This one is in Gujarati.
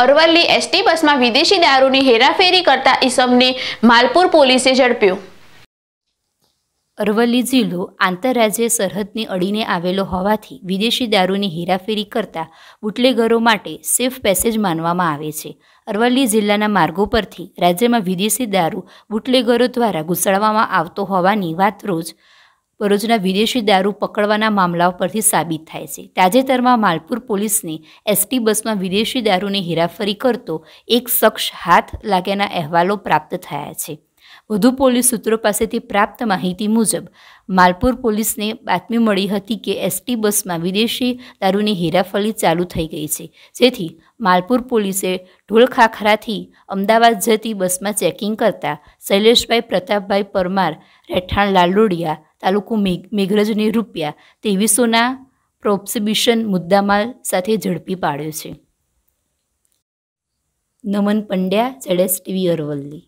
અરવલ્લી એસટી બસમાં વિદેશી દારૂની હેરાફેરી કરતા ઇસમને માલપુર પોલીસે ઝડપ્યો અરવલ્લી જિલ્લો આંતરરાજ્ય સરહદને અડીને આવેલો હોવાથી વિદેશી દારૂની હેરાફેરી કરતા બુટલેગરો માટે સેફ પેસેજ માનવામાં આવે છે અરવલ્લી જિલ્લાના માર્ગો પરથી રાજ્યમાં વિદેશી દારૂ બુટલેગરો દ્વારા ઘૂસડવામાં આવતો હોવાની વાત રોજ બરોજના વિદેશી દારૂ પકડવાના મામલાઓ પરથી સાબિત થાય છે તાજેતરમાં માલપુર પોલીસની એસટી બસમાં વિદેશી દારૂની હેરાફરી કરતો એક શખ્સ હાથ લાગ્યાના અહેવાલો પ્રાપ્ત થયા છે વધુ પોલીસ સૂત્રો પાસેથી પ્રાપ્ત માહિતી મુજબ માલપુર પોલીસને બાતમી મળી હતી કે એસટી બસમાં વિદેશી દારૂની હેરાફરી ચાલુ થઈ ગઈ છે જેથી માલપુર પોલીસે ઢોલખાખરાથી અમદાવાદ જતી બસમાં ચેકિંગ કરતા શૈલેષભાઈ પ્રતાપભાઈ પરમાર રહેઠાણ લાલોડિયા તાલુકો મેઘરજને રૂપિયા ત્રેવીસોના પ્રોબ્સિબિશન મુદ્દામાલ સાથે ઝડપી પાડ્યો છે નમન પંડ્યા જેડેસ ટીવી અરવલ્લી